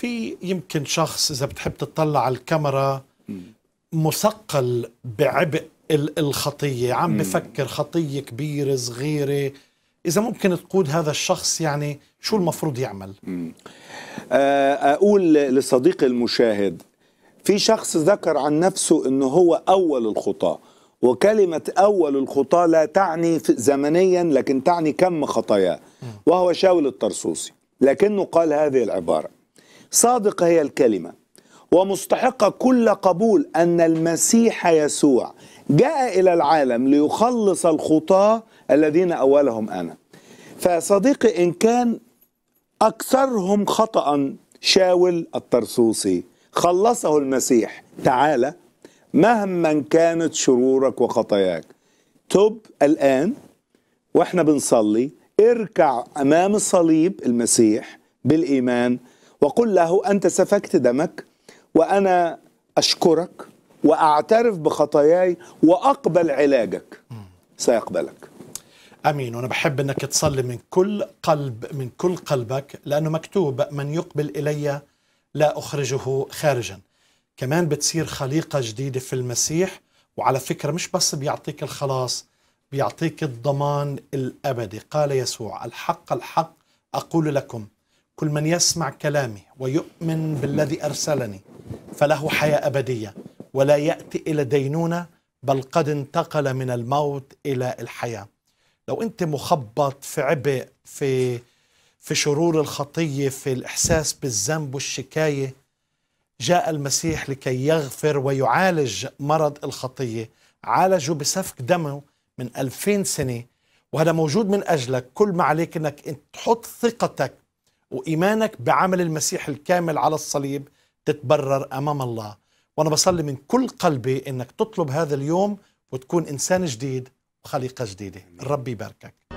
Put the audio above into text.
في يمكن شخص اذا بتحب تطلع على الكاميرا مثقل بعبء الخطيه عم بفكر خطيه كبيره صغيره اذا ممكن تقود هذا الشخص يعني شو المفروض يعمل آه، اقول لصديق المشاهد في شخص ذكر عن نفسه انه هو اول الخطاه وكلمة أول الخطاة لا تعني زمنيا لكن تعني كم خطاياه وهو شاول الطرسوسي لكنه قال هذه العبارة صادقة هي الكلمة ومستحقة كل قبول أن المسيح يسوع جاء إلى العالم ليخلص الخطاة الذين أولهم أنا فصديقي إن كان أكثرهم خطأ شاول الطرسوسي خلصه المسيح تعالى مهما كانت شرورك وخطاياك تب الآن واحنا بنصلي اركع أمام الصليب المسيح بالإيمان وقل له أنت سفكت دمك وأنا أشكرك وأعترف بخطاياي وأقبل علاجك سيقبلك امين وانا بحب انك تصلي من كل قلب من كل قلبك لانه مكتوب من يقبل الي لا اخرجه خارجا كمان بتصير خليقه جديده في المسيح وعلى فكره مش بس بيعطيك الخلاص بيعطيك الضمان الابدي قال يسوع الحق الحق اقول لكم كل من يسمع كلامي ويؤمن بالذي أرسلني فله حياة أبدية ولا يأتي إلى دينونة بل قد انتقل من الموت إلى الحياة لو أنت مخبط في عبء في في شرور الخطية في الإحساس بالذنب والشكاية جاء المسيح لكي يغفر ويعالج مرض الخطية عالجه بسفك دمه من ألفين سنة وهذا موجود من أجلك كل ما عليك أنك تحط ثقتك وإيمانك بعمل المسيح الكامل على الصليب تتبرر أمام الله وأنا بصلي من كل قلبي أنك تطلب هذا اليوم وتكون إنسان جديد وخليقة جديدة الرب يباركك